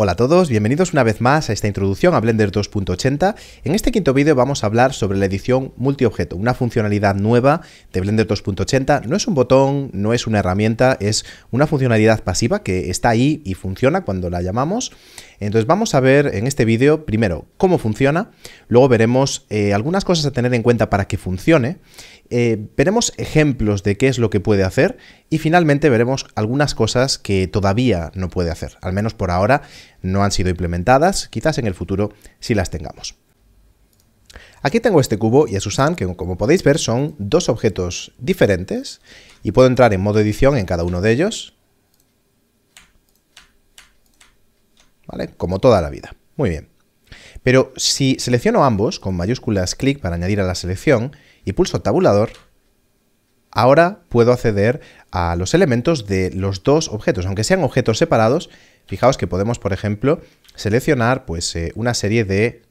Hola a todos, bienvenidos una vez más a esta introducción a Blender 2.80. En este quinto vídeo vamos a hablar sobre la edición multiobjeto, una funcionalidad nueva de Blender 2.80. No es un botón, no es una herramienta, es una funcionalidad pasiva que está ahí y funciona cuando la llamamos entonces vamos a ver en este vídeo primero cómo funciona, luego veremos eh, algunas cosas a tener en cuenta para que funcione, eh, veremos ejemplos de qué es lo que puede hacer y finalmente veremos algunas cosas que todavía no puede hacer, al menos por ahora no han sido implementadas, quizás en el futuro si las tengamos. Aquí tengo este cubo y a Susan, que como podéis ver son dos objetos diferentes y puedo entrar en modo edición en cada uno de ellos Como toda la vida. Muy bien. Pero si selecciono ambos con mayúsculas clic para añadir a la selección y pulso tabulador, ahora puedo acceder a los elementos de los dos objetos. Aunque sean objetos separados, fijaos que podemos, por ejemplo, seleccionar pues, eh, una serie de...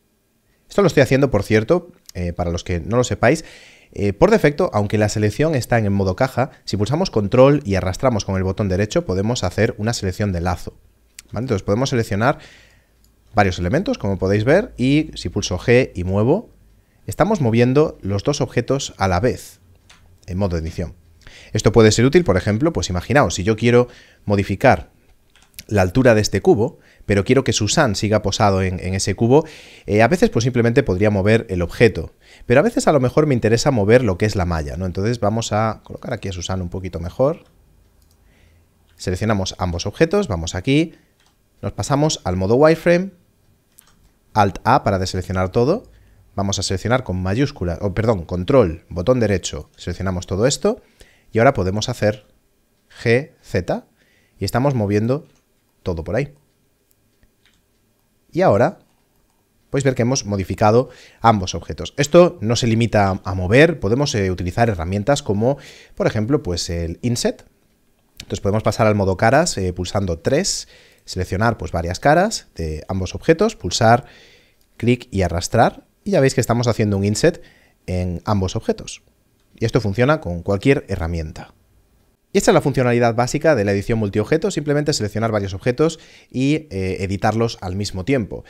Esto lo estoy haciendo, por cierto, eh, para los que no lo sepáis, eh, por defecto, aunque la selección está en modo caja, si pulsamos control y arrastramos con el botón derecho podemos hacer una selección de lazo. Entonces podemos seleccionar varios elementos, como podéis ver, y si pulso G y muevo, estamos moviendo los dos objetos a la vez en modo edición. Esto puede ser útil, por ejemplo, pues imaginaos, si yo quiero modificar la altura de este cubo, pero quiero que Susan siga posado en, ese cubo, eh, a veces pues simplemente podría mover el objeto, pero a veces a lo mejor me interesa mover lo que es la malla, Entonces vamos a colocar aquí a Susan un poquito mejor, seleccionamos ambos objetos, vamos aquí, nos pasamos al modo wireframe, Alt-A para deseleccionar todo. Vamos a seleccionar con mayúscula, o perdón, control, botón derecho, seleccionamos todo esto. Y ahora podemos hacer G, Z y estamos moviendo todo por ahí. Y ahora podéis pues ver que hemos modificado ambos objetos. Esto no se limita a mover, podemos eh, utilizar herramientas como, por ejemplo, pues el inset. Entonces podemos pasar al modo caras eh, pulsando 3, Seleccionar pues, varias caras de ambos objetos, pulsar, clic y arrastrar. Y ya veis que estamos haciendo un inset en ambos objetos. Y esto funciona con cualquier herramienta. Y esta es la funcionalidad básica de la edición multiobjeto, simplemente seleccionar varios objetos y eh, editarlos al mismo tiempo.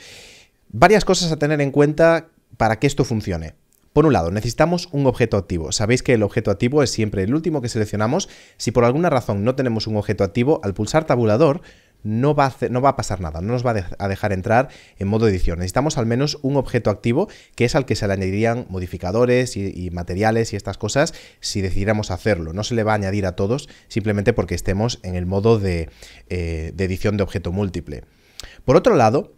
Varias cosas a tener en cuenta para que esto funcione. Por un lado, necesitamos un objeto activo. Sabéis que el objeto activo es siempre el último que seleccionamos. Si por alguna razón no tenemos un objeto activo, al pulsar tabulador no va, a no va a pasar nada, no nos va a dejar entrar en modo edición. Necesitamos al menos un objeto activo que es al que se le añadirían modificadores y, materiales y estas cosas si decidiéramos hacerlo. No se le va a añadir a todos simplemente porque estemos en el modo de eh, edición de objeto múltiple. Por otro lado,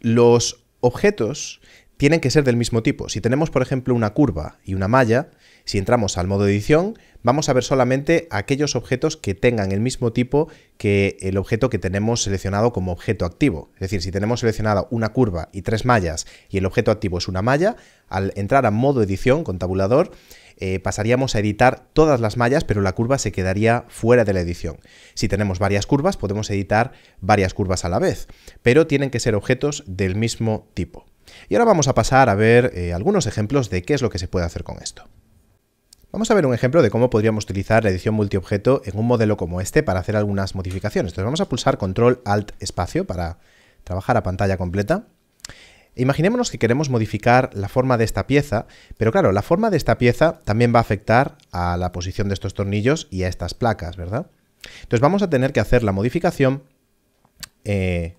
los objetos tienen que ser del mismo tipo. Si tenemos, por ejemplo, una curva y una malla, si entramos al modo edición, vamos a ver solamente aquellos objetos que tengan el mismo tipo que el objeto que tenemos seleccionado como objeto activo. Es decir, si tenemos seleccionada una curva y tres mallas y el objeto activo es una malla, al entrar a modo edición con tabulador, eh, pasaríamos a editar todas las mallas, pero la curva se quedaría fuera de la edición. Si tenemos varias curvas, podemos editar varias curvas a la vez, pero tienen que ser objetos del mismo tipo. Y ahora vamos a pasar a ver eh, algunos ejemplos de qué es lo que se puede hacer con esto. Vamos a ver un ejemplo de cómo podríamos utilizar la edición multiobjeto en un modelo como este para hacer algunas modificaciones. Entonces vamos a pulsar Control Alt Espacio para trabajar a pantalla completa. imaginémonos que queremos modificar la forma de esta pieza, pero claro, la forma de esta pieza también va a afectar a la posición de estos tornillos y a estas placas, ¿verdad? Entonces vamos a tener que hacer la modificación eh,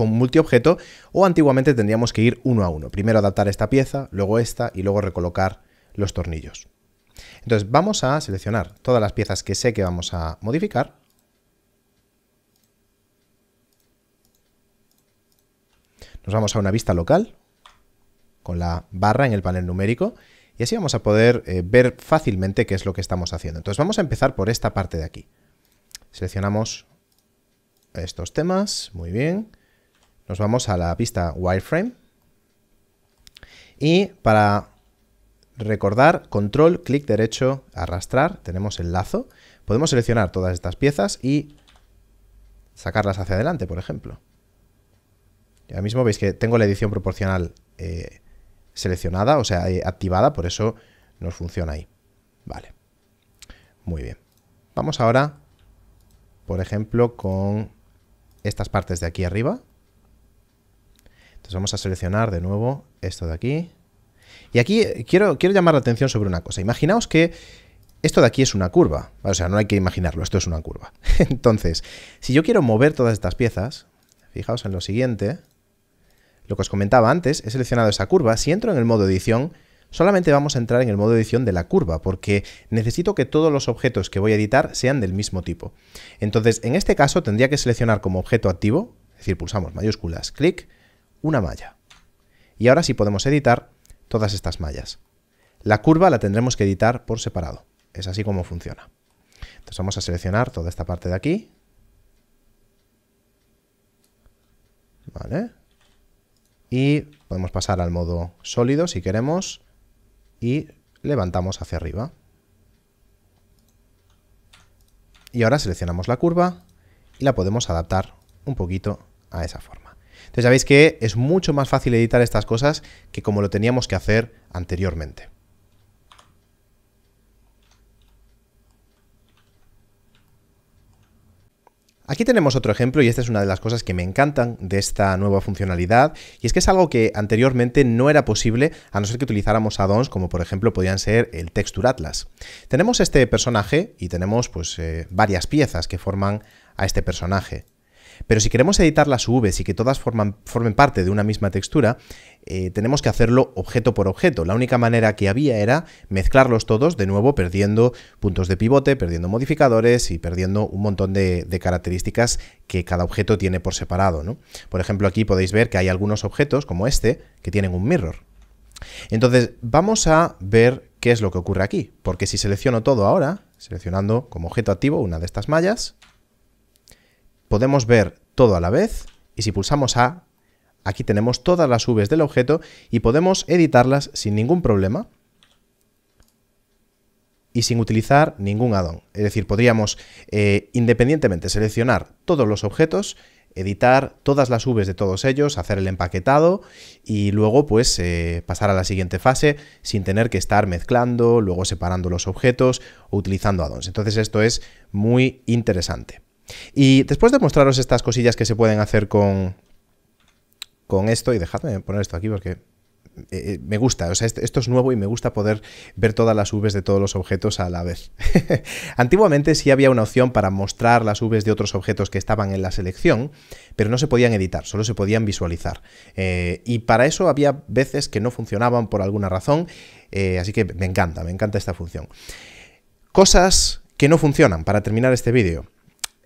con multiobjeto o antiguamente tendríamos que ir uno a uno. Primero adaptar esta pieza, luego esta y luego recolocar los tornillos. Entonces vamos a seleccionar todas las piezas que sé que vamos a modificar. Nos vamos a una vista local con la barra en el panel numérico y así vamos a poder eh, ver fácilmente qué es lo que estamos haciendo. Entonces vamos a empezar por esta parte de aquí. Seleccionamos estos temas, muy bien nos vamos a la pista wireframe y para recordar, control, clic derecho, arrastrar, tenemos el lazo. Podemos seleccionar todas estas piezas y sacarlas hacia adelante, por ejemplo. Ahora mismo veis que tengo la edición proporcional eh, seleccionada, o sea, eh, activada, por eso nos funciona ahí. Vale. Muy bien. Vamos ahora, por ejemplo, con estas partes de aquí arriba vamos a seleccionar de nuevo esto de aquí. Y aquí eh, quiero, quiero llamar la atención sobre una cosa. Imaginaos que esto de aquí es una curva. O sea, no hay que imaginarlo, esto es una curva. Entonces, si yo quiero mover todas estas piezas, fijaos en lo siguiente. Lo que os comentaba antes, he seleccionado esa curva. Si entro en el modo edición, solamente vamos a entrar en el modo edición de la curva, porque necesito que todos los objetos que voy a editar sean del mismo tipo. Entonces, en este caso tendría que seleccionar como objeto activo, es decir, pulsamos mayúsculas, clic, una malla. Y ahora sí podemos editar todas estas mallas. La curva la tendremos que editar por separado. Es así como funciona. Entonces vamos a seleccionar toda esta parte de aquí. Y podemos pasar al modo sólido si queremos y levantamos hacia arriba. Y ahora seleccionamos la curva y la podemos adaptar un poquito a esa forma. Entonces ya veis que es mucho más fácil editar estas cosas que como lo teníamos que hacer anteriormente. Aquí tenemos otro ejemplo y esta es una de las cosas que me encantan de esta nueva funcionalidad y es que es algo que anteriormente no era posible a no ser que utilizáramos addons como por ejemplo podían ser el Texture Atlas. Tenemos este personaje y tenemos pues eh, varias piezas que forman a este personaje. Pero si queremos editar las UVs y que todas formen parte de una misma textura, eh, tenemos que hacerlo objeto por objeto. La única manera que había era mezclarlos todos, de nuevo perdiendo puntos de pivote, perdiendo modificadores y perdiendo un montón de, características que cada objeto tiene por separado. Por ejemplo, aquí podéis ver que hay algunos objetos, como este, que tienen un mirror. Entonces, vamos a ver qué es lo que ocurre aquí, porque si selecciono todo ahora, seleccionando como objeto activo una de estas mallas, podemos ver todo a la vez y si pulsamos A, aquí tenemos todas las uves del objeto y podemos editarlas sin ningún problema y sin utilizar ningún addon. Es decir, podríamos eh, independientemente seleccionar todos los objetos, editar todas las uves de todos ellos, hacer el empaquetado y luego pues eh, pasar a la siguiente fase sin tener que estar mezclando, luego separando los objetos o utilizando addons. Entonces esto es muy interesante. Y después de mostraros estas cosillas que se pueden hacer con, esto, y dejadme poner esto aquí porque eh, eh, me gusta, o sea, este, esto es nuevo y me gusta poder ver todas las Vs de todos los objetos a la vez. Antiguamente sí había una opción para mostrar las Vs de otros objetos que estaban en la selección, pero no se podían editar, solo se podían visualizar. Eh, y para eso había veces que no funcionaban por alguna razón, así que me encanta, me encanta esta función. Cosas que no funcionan para terminar este vídeo.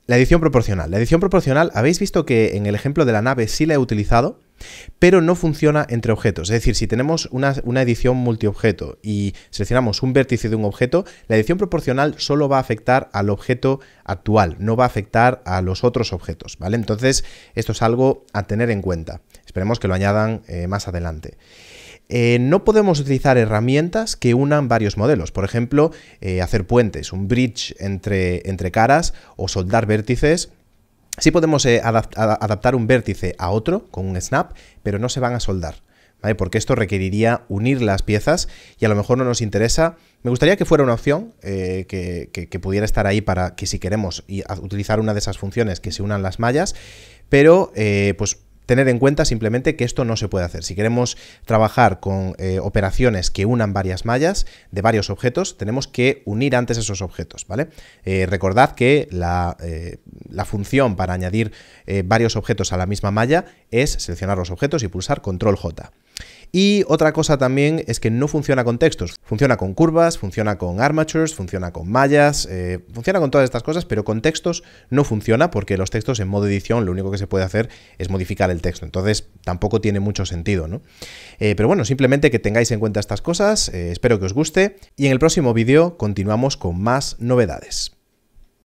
La edición proporcional. La edición proporcional, habéis visto que en el ejemplo de la nave sí la he utilizado, pero no funciona entre objetos. Es decir, si tenemos una, edición multiobjeto y seleccionamos un vértice de un objeto, la edición proporcional solo va a afectar al objeto actual, no va a afectar a los otros objetos, ¿vale? Entonces, esto es algo a tener en cuenta. Esperemos que lo añadan eh, más adelante. Eh, no podemos utilizar herramientas que unan varios modelos. Por ejemplo, eh, hacer puentes, un bridge entre, entre caras o soldar vértices. Sí podemos eh, adaptar un vértice a otro con un snap, pero no se van a soldar. ¿vale? Porque esto requeriría unir las piezas y a lo mejor no nos interesa. Me gustaría que fuera una opción que, pudiera estar ahí para que si queremos utilizar una de esas funciones que se unan las mallas, pero pues tener en cuenta simplemente que esto no se puede hacer. Si queremos trabajar con eh, operaciones que unan varias mallas de varios objetos, tenemos que unir antes esos objetos, ¿vale? Eh, recordad que eh, la, función para añadir varios objetos a la misma malla es seleccionar los objetos y pulsar Control J. Y otra cosa también es que no funciona con textos, funciona con curvas, funciona con armatures, funciona con mallas, eh, funciona con todas estas cosas, pero con textos no funciona porque los textos en modo edición lo único que se puede hacer es modificar el texto, entonces tampoco tiene mucho sentido, ¿no? Eh, pero bueno, simplemente que tengáis en cuenta estas cosas, eh, espero que os guste y en el próximo vídeo continuamos con más novedades.